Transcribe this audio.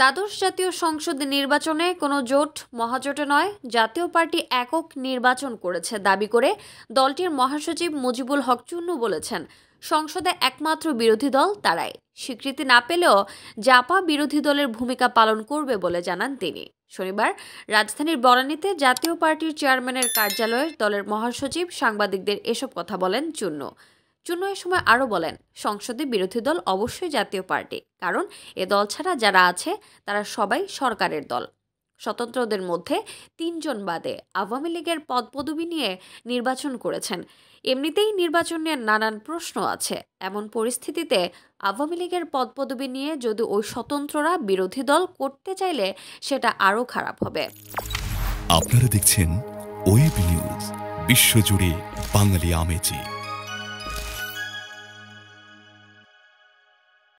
দ্বাদশ জাতীয় সংসদ নির্বাচনে কোনো জোট মহাজোটে নয় জাতীয় পার্টি একক নির্বাচন করেছে দাবি করে দলটির মহাসচিব মুজিবুল হক চুন্নু বলেছেন সংসদে একমাত্র বিরোধী দল তারাই স্বীকৃতি না পেলেও জাপা বিরোধী দলের ভূমিকা পালন করবে বলে জানান তিনি শনিবার রাজধানীর বরানিতে জাতীয় পার্টির চেয়ারম্যানের কার্যালয়ে দলের মহাসচিব সাংবাদিকদের এসব কথা বলেন চুন্নু চুন্নু সময় আরও বলেন সংসদে বিরোধী দল অবশ্যই জাতীয় পার্টি কারণ এ দল ছাড়া যারা আছে তারা সবাই সরকারের দল স্বতন্ত্রদের মধ্যে তিনজন বাদে আওয়ামী লীগের পদপদবি নিয়ে নির্বাচন করেছেন এমনিতেই নির্বাচন নিয়ে নানান প্রশ্ন আছে এমন পরিস্থিতিতে আওয়ামী লীগের পদপদবি নিয়ে যদি ওই স্বতন্ত্ররা বিরোধী দল করতে চাইলে সেটা আরও খারাপ হবে আপনারা দেখছেন ওয়েব নিউজ বিশ্বজুড়ে বাঙালি আমেজি